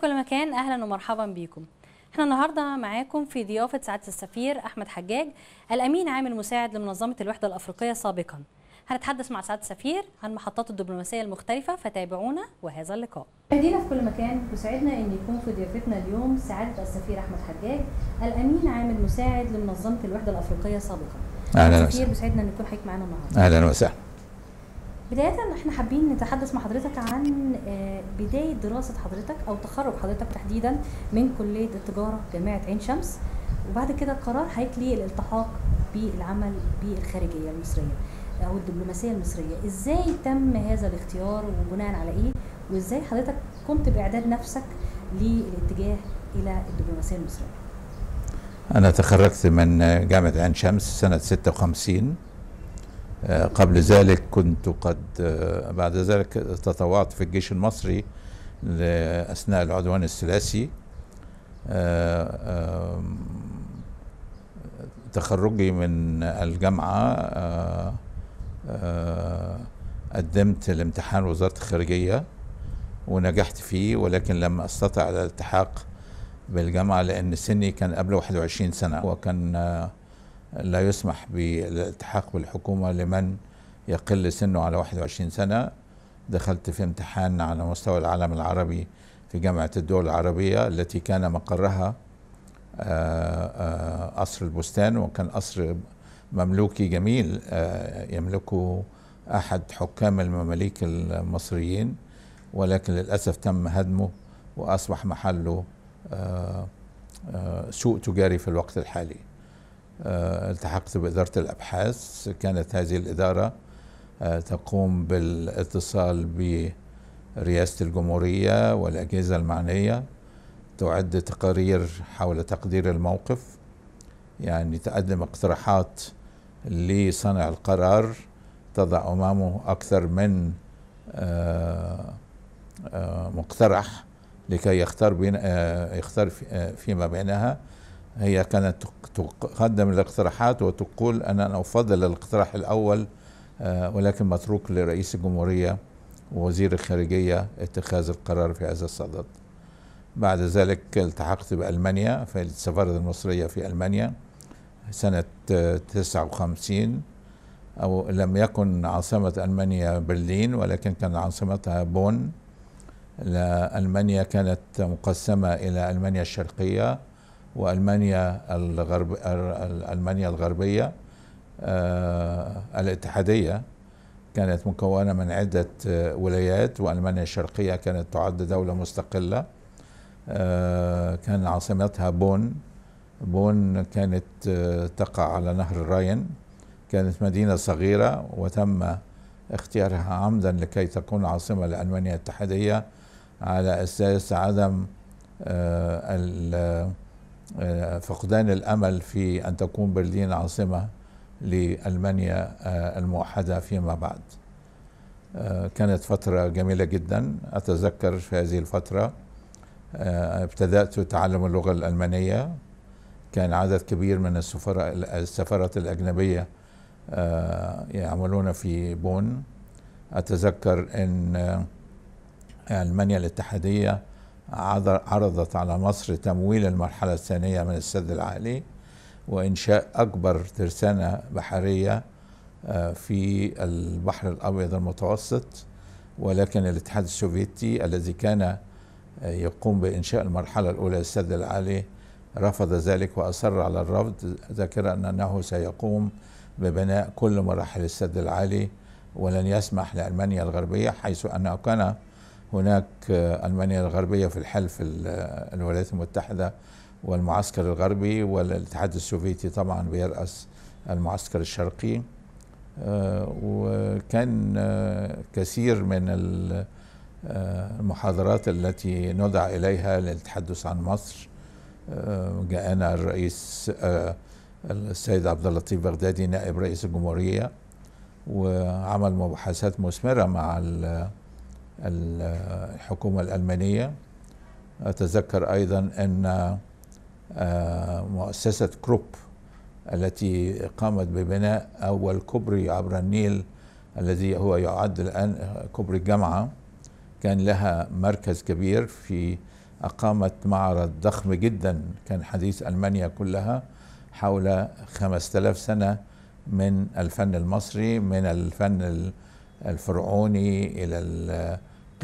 كل مكان اهلا ومرحبا بيكم احنا النهارده معاكم في ضيافه سعاده السفير احمد حجاج الامين عام المساعد لمنظمه الوحده الافريقيه سابقا هنتحدث مع سعاده السفير عن محطات الدبلوماسيه المختلفه فتابعونا وهذا اللقاء مدينة في كل مكان وسعدنا ان يكون في ضيافتنا اليوم سعاده السفير احمد حجاج الامين عام المساعد لمنظمه الوحده الافريقيه سابقا اهلا وسهلا بيسعدنا ان يكون حضرتك معانا النهارده اهلا وسهلا بداية احنا حابين نتحدث مع حضرتك عن آه، بداية دراسة حضرتك أو تخرج حضرتك تحديدا من كلية التجارة جامعة عين شمس وبعد كده قرار هيكلي الالتحاق بالعمل بالخارجية المصرية أو الدبلوماسية المصرية إزاي تم هذا الاختيار وبناء على إيه وإزاي حضرتك كنت بإعداد نفسك للاتجاه إلى الدبلوماسية المصرية أنا تخرجت من جامعة عين شمس سنة 56 آه، قبل ذلك كنت قد آه، بعد ذلك تطوعت في الجيش المصري أثناء العدوان الثلاثي آه، تخرجي من الجامعة قدمت لامتحان وزارة الخارجية ونجحت فيه ولكن لم أستطع الالتحاق بالجامعة لأن سني كان قبل 21 سنة وكان لا يسمح بالالتحاق بالحكومة لمن يقل سنه على 21 سنة دخلت في امتحان على مستوى العالم العربي في جامعة الدول العربية التي كان مقرها آه، آه، قصر البستان وكان قصر مملوكي جميل آه، يملكه أحد حكام المماليك المصريين ولكن للأسف تم هدمه وأصبح محله سوء تجاري في الوقت الحالي آه، التحقت بإدارة الأبحاث كانت هذه الإدارة آه، تقوم بالاتصال برئاسة الجمهورية والأجهزة المعنية تعد تقارير حول تقدير الموقف يعني تقدم اقتراحات لصانع القرار تضع أمامه أكثر من آه، مقترح لكي يختار بين يختار فيما بينها هي كانت تقدم الاقتراحات وتقول أنا أفضل الاقتراح الأول آه، ولكن متروك لرئيس الجمهورية ووزير الخارجية اتخاذ القرار في هذا الصدد بعد ذلك التحقت بألمانيا في السفارة المصرية في ألمانيا سنة 59 آه، أو لم يكن عاصمة ألمانيا برلين ولكن كان عاصمتها بون ألمانيا كانت مقسمة إلى ألمانيا الشرقية وألمانيا الغرب ألمانيا الغربية آه، الاتحادية كانت مكونة من عدة آه، ولايات وألمانيا الشرقية كانت تعد دولة مستقلة آه، كان عاصمتها بون بون كانت تقع على نهر الراين كانت مدينة صغيرة وتم اختيارها عمدا لكي تكون عاصمة لألمانيا الاتحادية على أساس عدم آه، فقدان الامل في ان تكون برلين عاصمه لالمانيا آه، الموحده فيما بعد. آه، كانت فتره جميله جدا اتذكر في هذه الفتره ابتدات تعلم اللغه الالمانيه كان عدد كبير من السفراء السفارات الاجنبيه يعملون في بون اتذكر ان المانيا الاتحاديه عرضت على مصر تمويل المرحلة الثانية من السد العالي وإنشاء أكبر ترسانة بحرية آه، في البحر الأبيض المتوسط ولكن الاتحاد السوفيتي الذي كان آه، يقوم بإنشاء المرحلة الأولى للسد العالي رفض ذلك وأصر على الرفض ذاكرا أنه سيقوم ببناء كل مراحل السد العالي ولن يسمح لألمانيا الغربية حيث أنه كان هناك آه، المانيا الغربيه في الحلف آه، الولايات المتحده والمعسكر الغربي والاتحاد السوفيتي طبعا بيراس المعسكر الشرقي آه، وكان كثير من المحاضرات التي ندع اليها للتحدث عن مصر جاءنا الرئيس السيد عبد اللطيف بغدادي نائب رئيس الجمهوريه وعمل مباحثات مثمره مع الحكومة الألمانية أتذكر أيضا أن آه، مؤسسة كروب التي قامت ببناء أول كوبري عبر النيل الذي هو يعد الآن كوبري الجامعة كان لها مركز كبير في أقامت معرض ضخم جدا كان حديث ألمانيا كلها حول 5000 سنة من الفن المصري من الفن الفرعوني إلى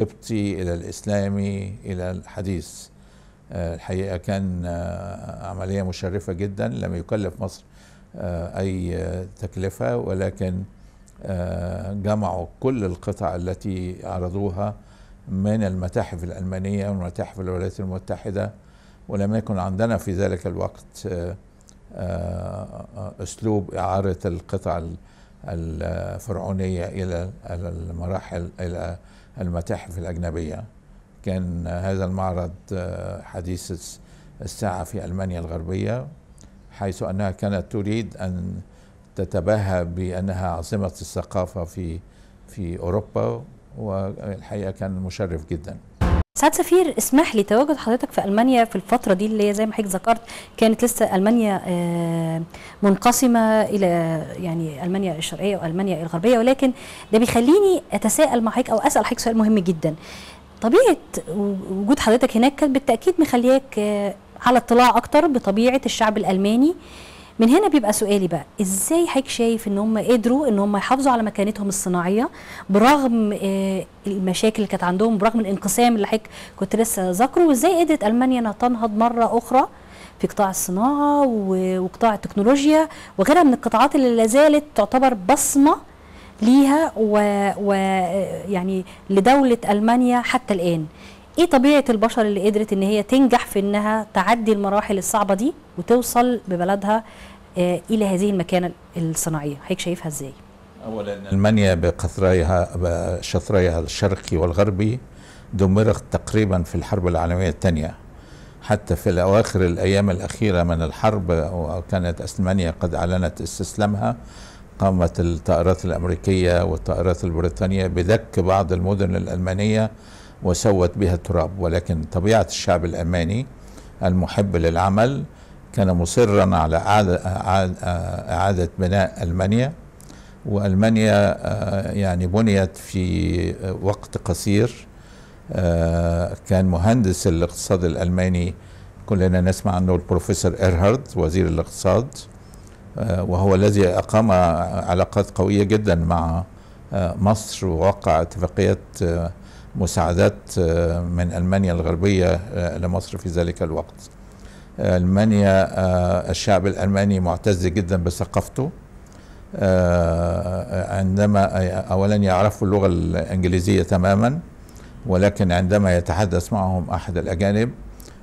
القبطي إلى الإسلامي إلى الحديث آه، الحقيقة كان آه، عملية مشرفة جدا لم يكلف مصر آه، أي تكلفة ولكن جمعوا كل القطع التي عرضوها من المتاحف الألمانية ومتاحف الولايات المتحدة ولم يكن عندنا في ذلك الوقت أسلوب إعارة القطع الفرعونية إلى المراحل إلى المتاحف الأجنبية كان هذا المعرض آه، حديث الساعة في ألمانيا الغربية حيث أنها كانت تريد أن تتباهى بأنها عاصمة الثقافة في في أوروبا والحقيقة كان مشرف جداً سعد سفير اسمح لي تواجد حضرتك في المانيا في الفتره دي اللي هي زي ما حضرتك ذكرت كانت لسه المانيا آه، منقسمه الى يعني المانيا الشرقيه والمانيا الغربيه ولكن ده بيخليني اتساءل مع حضرتك او اسال حضرتك سؤال مهم جدا طبيعه وجود حضرتك هناك كان بالتاكيد مخلياك آه، على اطلاع اكتر بطبيعه الشعب الالماني من هنا بيبقى سؤالي بقى ازاي حضرتك شايف ان هم قدروا ان هم يحافظوا على مكانتهم الصناعيه برغم آه، المشاكل اللي كانت عندهم برغم الانقسام اللي حضرتك كنت لسه ذاكره وازاي قدرت المانيا انها تنهض مره اخرى في قطاع الصناعه وقطاع التكنولوجيا وغيرها من القطاعات اللي لا زالت تعتبر بصمه ليها ويعني و... يعني لدوله المانيا حتى الان ايه طبيعه البشر اللي قدرت ان هي تنجح في انها تعدي المراحل الصعبه دي وتوصل ببلدها آه، الى هذه المكانه الصناعيه حضرتك شايفها ازاي اولا المانيا بقطريها شطريها الشرقي والغربي دمرت تقريبا في الحرب العالميه الثانيه حتى في الاواخر الايام الاخيره من الحرب وكانت المانيا قد اعلنت استسلامها قامت الطائرات الامريكيه والطائرات البريطانيه بدك بعض المدن الالمانيه وسوت بها التراب ولكن طبيعة الشعب الألماني المحب للعمل كان مصرا على إعادة بناء ألمانيا وألمانيا آه، يعني بنيت في وقت قصير آه، كان مهندس الاقتصاد الألماني كلنا نسمع عنه البروفيسور إيرهارد وزير الاقتصاد آه، وهو الذي أقام علاقات قوية جدا مع مصر ووقع اتفاقية مساعدات آه، من المانيا الغربيه آه، لمصر في ذلك الوقت. آه، المانيا الشعب الالماني معتز جدا بثقافته عندما اولا يعرفوا اللغه الانجليزيه تماما ولكن عندما يتحدث معهم احد الاجانب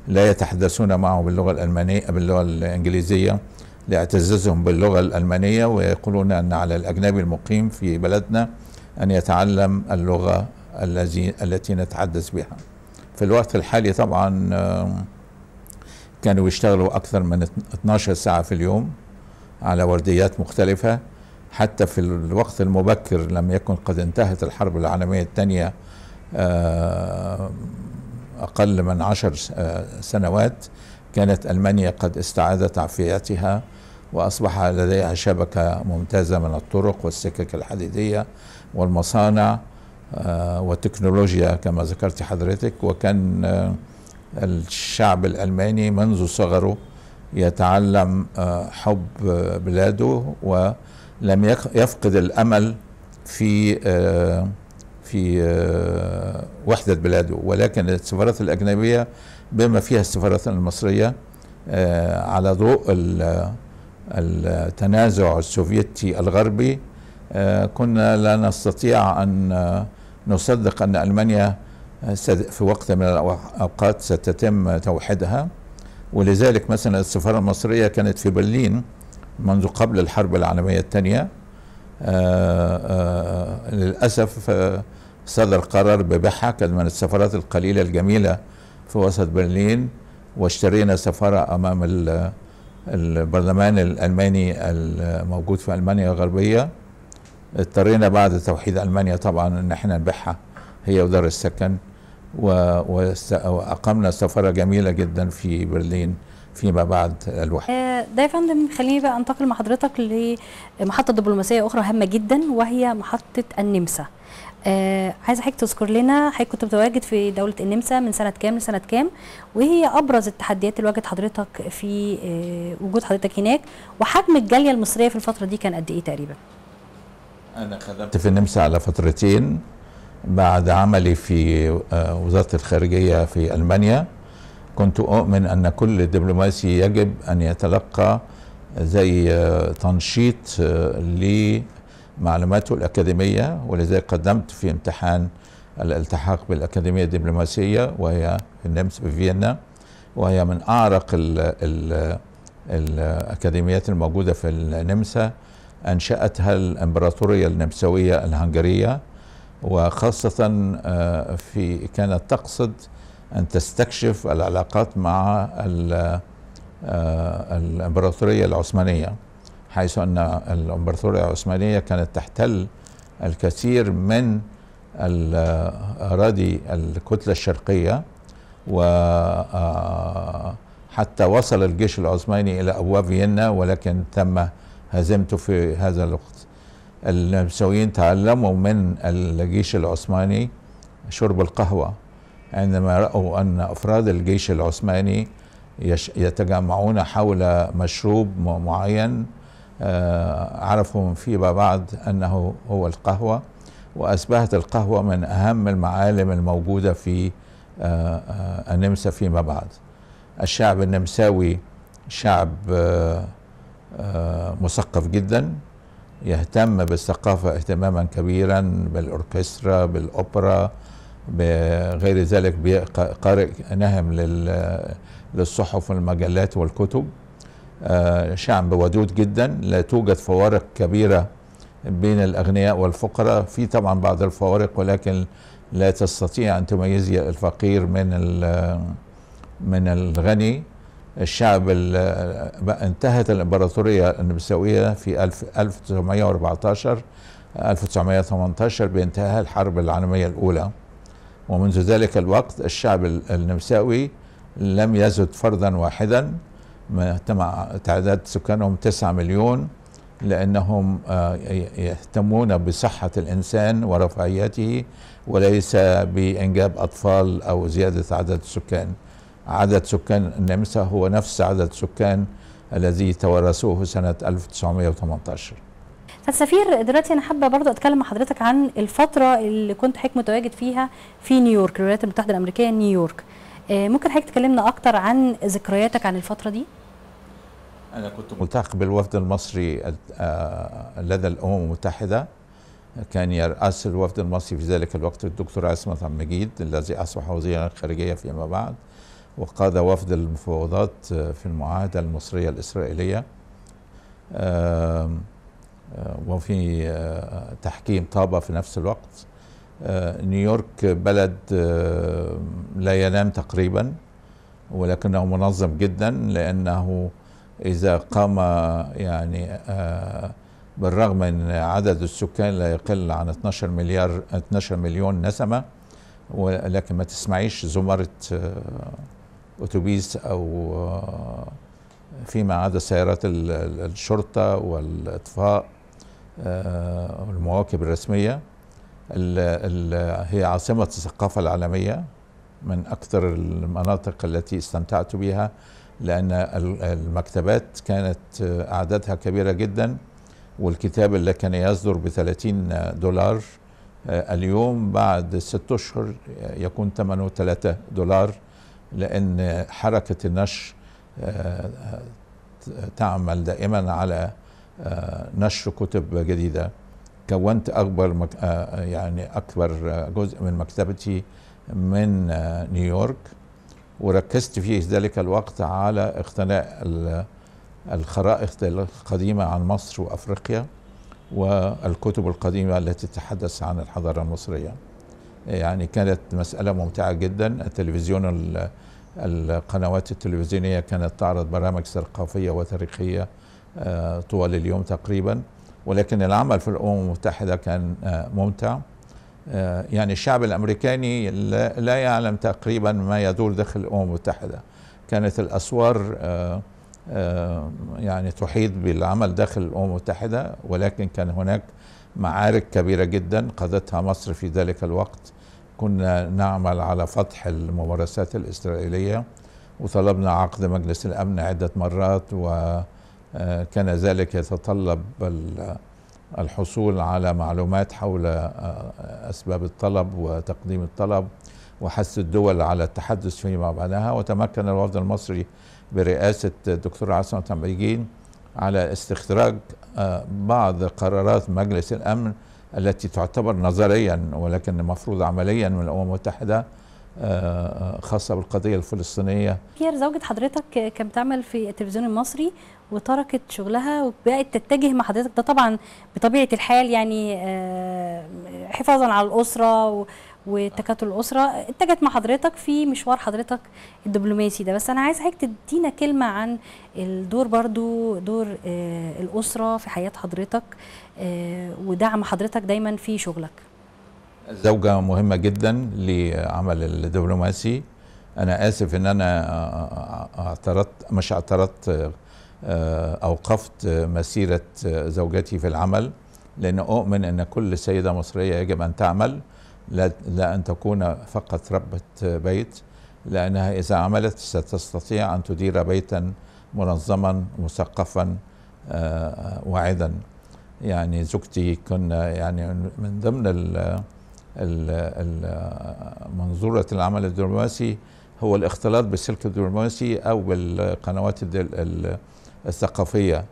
لا يتحدثون معه باللغه الالمانيه باللغه الانجليزيه لاعتزازهم باللغه الالمانيه ويقولون ان على الاجنبي المقيم في بلدنا ان يتعلم اللغه التي نتحدث بها في الوقت الحالي طبعا كانوا يشتغلوا أكثر من 12 ساعة في اليوم على ورديات مختلفة حتى في الوقت المبكر لم يكن قد انتهت الحرب العالمية الثانية أقل من عشر آه، سنوات كانت ألمانيا قد استعادت عافيتها وأصبح لديها شبكة ممتازة من الطرق والسكك الحديدية والمصانع آه، وتكنولوجيا كما ذكرت حضرتك وكان آه، الشعب الألماني منذ صغره يتعلم آه، حب بلاده ولم يفقد الأمل في في وحدة بلاده ولكن السفارات الأجنبية بما فيها السفارات المصرية على ضوء التنازع السوفيتي الغربي كنا لا نستطيع أن نصدق أن ألمانيا آه، في وقت من الأوقات ستتم توحيدها ولذلك مثلا السفارة المصرية كانت في برلين منذ قبل الحرب العالمية الثانية آه، آه، للأسف صدر قرار ببيعها كانت من السفارات القليلة الجميلة في وسط برلين واشترينا سفارة أمام البرلمان الألماني الموجود في ألمانيا الغربية اضطرينا بعد توحيد ألمانيا طبعا أن احنا نبيعها هي ودار السكن وأقمنا سفارة جميلة جدا في برلين فيما بعد الوحدة آه، ده يا فندم خليني بقى انتقل مع حضرتك لمحطة دبلوماسية أخرى هامة جدا وهي محطة النمسا آه عايزه حضرتك تذكر لنا حضرتك كنت متواجد في دوله النمسا من سنه كام لسنه كام وهي ابرز التحديات اللي واجهت حضرتك في آه وجود حضرتك هناك وحجم الجاليه المصريه في الفتره دي كان قد ايه تقريبا؟ أنا خدمت في النمسا على فترتين بعد عملي في آه، وزارة الخارجية في ألمانيا كنت أؤمن أن كل دبلوماسي يجب أن يتلقى زي آه، تنشيط آه، لمعلوماته الأكاديمية ولذلك قدمت في امتحان الالتحاق بالأكاديمية الدبلوماسية وهي في النمسا في فيينا وهي من أعرق ال ال الأكاديميات الموجودة في النمسا أنشأتها الإمبراطورية النمساوية الهنغرية وخاصة آه، في كانت تقصد أن تستكشف العلاقات مع آه، الإمبراطورية العثمانية حيث أن الإمبراطورية العثمانية كانت تحتل الكثير من الأراضي الكتلة الشرقية وحتى آه، وصل الجيش العثماني إلى أبواب فيينا ولكن تم هزمته في هذا الوقت النمساويين تعلموا من الجيش العثماني شرب القهوة عندما رأوا أن أفراد الجيش العثماني يتجمعون حول مشروب معين آه، عرفوا فيما بعد أنه هو القهوة وأصبحت القهوة من أهم المعالم الموجودة في آه، آه، النمسا فيما بعد الشعب النمساوي شعب آه، مثقف جدا يهتم بالثقافة اهتماما كبيرا بالأوركسترا بالأوبرا بغير ذلك قارئ نهم للصحف والمجلات والكتب آه، شعب ودود جدا لا توجد فوارق كبيرة بين الأغنياء والفقراء في طبعا بعض الفوارق ولكن لا تستطيع أن تميزي الفقير من من الغني الشعب انتهت الامبراطوريه النمساويه في 1914 1918 بانتهاء الحرب العالميه الاولى ومنذ ذلك الوقت الشعب النمساوي لم يزد فردا واحدا تعداد سكانهم 9 مليون لأنهم آه، يهتمون بصحة الإنسان ورفاهيته وليس بإنجاب أطفال أو زيادة عدد السكان عدد سكان النمسا هو نفس عدد سكان الذي توارثوه سنة 1918 السفير دلوقتي انا حابه برضه اتكلم مع حضرتك عن الفتره اللي كنت حضرتك متواجد فيها في نيويورك الولايات المتحده الامريكيه نيويورك آه، ممكن حضرتك تكلمنا اكتر عن ذكرياتك عن الفتره دي انا كنت ملتحق بالوفد المصري آه، لدى الامم المتحده كان يرأس الوفد المصري في ذلك الوقت الدكتور عصمت عبد المجيد الذي اصبح وزيرا الخارجيه فيما بعد وقاد وفد المفاوضات آه، في المعاهدة المصرية الإسرائيلية آه، وفي آه، تحكيم طابة في نفس الوقت نيويورك بلد لا ينام تقريبا ولكنه منظم جدا لأنه إذا قام يعني بالرغم أن عدد السكان لا يقل عن 12 مليار 12 مليون نسمة ولكن ما تسمعيش زمرة اتوبيس او آه، فيما عدا سيارات الشرطه والاطفاء آه، المواكب الرسميه هي عاصمه الثقافه العالميه من اكثر المناطق التي استمتعت بها لان المكتبات كانت آه، اعدادها كبيره جدا والكتاب اللي كان يصدر ب 30 دولار اليوم بعد ست اشهر يكون ثمنه 3 دولار لأن حركة النشر آه، آه، تعمل دائما على آه، نشر كتب جديدة كونت أكبر يعني أكبر جزء من مكتبتي من نيويورك وركزت في ذلك الوقت على اقتناء الخرائط القديمة عن مصر وأفريقيا والكتب القديمة التي تتحدث عن الحضارة المصرية يعني كانت مسألة ممتعة جدا التلفزيون القنوات التلفزيونية كانت تعرض برامج ثقافية وتاريخية آه، طوال اليوم تقريبا ولكن العمل في الأمم المتحدة كان آه، ممتع آه، يعني الشعب الأمريكاني لا يعلم تقريبا ما يدور داخل الأمم المتحدة كانت الأسوار آه، يعني تحيط بالعمل داخل الامم المتحده ولكن كان هناك معارك كبيره جدا قادتها مصر في ذلك الوقت كنا نعمل على فتح الممارسات الاسرائيليه وطلبنا عقد مجلس الامن عده مرات وكان آه، ذلك يتطلب الحصول على معلومات حول آه، اسباب الطلب وتقديم الطلب وحث الدول على التحدث فيما بعدها وتمكن الوفد المصري برئاسة الدكتور عاصم تمريجين على استخراج آه، بعض قرارات مجلس الأمن التي تعتبر نظريا ولكن المفروض عمليا من الأمم المتحدة آه، آه، خاصة بالقضية الفلسطينية كير زوجة حضرتك كانت بتعمل في التلفزيون المصري وتركت شغلها وبقت تتجه مع حضرتك ده طبعا بطبيعة الحال يعني حفاظا على الأسرة وتكاتل الاسره اتجهت مع حضرتك في مشوار حضرتك الدبلوماسي ده بس انا عايز حضرتك تدينا كلمه عن الدور برضو دور آه الاسره في حياه حضرتك آه ودعم حضرتك دايما في شغلك الزوجه مهمه جدا لعمل الدبلوماسي انا اسف ان انا آه، آه، اعترضت مش اعترضت آه، اوقفت مسيره زوجتي في العمل لان اؤمن ان كل سيده مصريه يجب ان تعمل لا, لا أن تكون فقط ربة بيت لأنها إذا عملت ستستطيع أن تدير بيتا منظما مثقفا آه، واعدا يعني زوجتي كنا يعني من ضمن ال منظورة العمل الدبلوماسي هو الاختلاط بالسلك الدبلوماسي أو بالقنوات الثقافية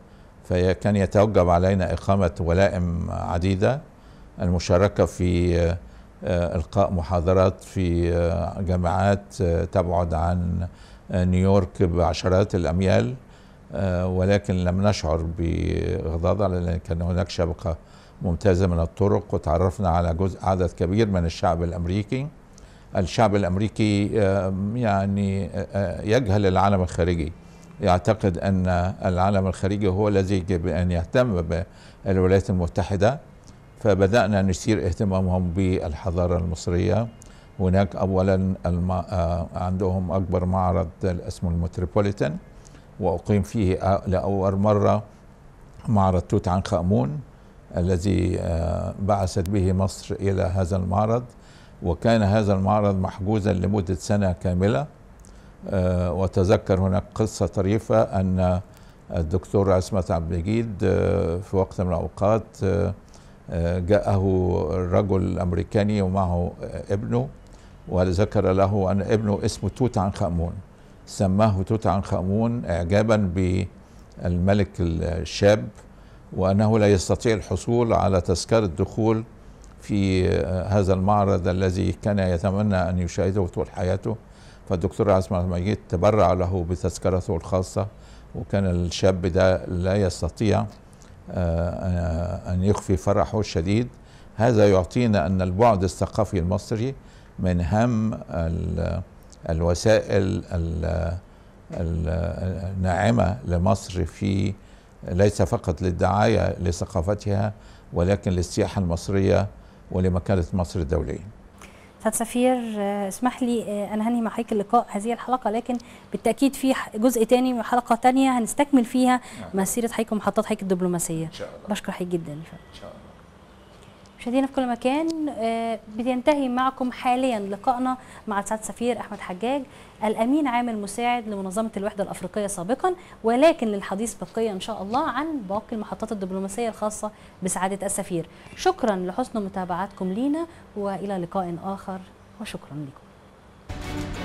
فكان يتوجب علينا إقامة ولائم عديدة المشاركة في آه، القاء محاضرات في آه، جامعات آه، تبعد عن نيويورك بعشرات الاميال ولكن لم نشعر بغضاضه لان كان هناك شبكه ممتازه من الطرق وتعرفنا على جزء عدد كبير من الشعب الامريكي الشعب الامريكي يعني يجهل العالم الخارجي يعتقد ان العالم الخارجي هو الذي يجب ان يهتم بالولايات المتحده فبدأنا نثير اهتمامهم بالحضارة المصرية هناك أولا الم... آه، عندهم أكبر معرض اسمه المتروبوليتان وأقيم فيه لأول مرة معرض توت عنخ آمون الذي آه، بعثت به مصر إلى هذا المعرض وكان هذا المعرض محجوزا لمدة سنة كاملة آه، وتذكر هناك قصة طريفة أن الدكتور عصمت عبد المجيد في وقت من الأوقات جاءه رجل أمريكاني ومعه ابنه وذكر له أن ابنه اسمه توت عنخ آمون سماه توت عنخ آمون إعجابا بالملك الشاب وأنه لا يستطيع الحصول على تذكرة دخول في هذا المعرض الذي كان يتمنى أن يشاهده طول حياته فالدكتور عزم المجيد تبرع له بتذكرته الخاصة وكان الشاب ده لا يستطيع آه، آه، أن يخفي فرحه الشديد هذا يعطينا أن البعد الثقافي المصري من هم الوسائل الناعمة لمصر في ليس فقط للدعاية لثقافتها ولكن للسياحة المصرية ولمكانة مصر الدولية استاذ سفير آه، اسمح لي آه، انا هنهي مع حضرتك اللقاء هذه الحلقه لكن بالتاكيد في جزء تاني من حلقه تانية هنستكمل فيها نعم. مسيره حضرتك ومحطات حضرتك الدبلوماسيه ان شاء الله بشكر حضرتك جدا ان شاء الله مشاهدينا في كل مكان آه، بينتهي معكم حاليا لقائنا مع السعاده السفير احمد حجاج الأمين عام المساعد لمنظمة الوحدة الأفريقية سابقا ولكن للحديث بقية إن شاء الله عن باقي المحطات الدبلوماسية الخاصة بسعادة السفير شكرا لحسن متابعتكم لينا وإلى لقاء آخر وشكرا لكم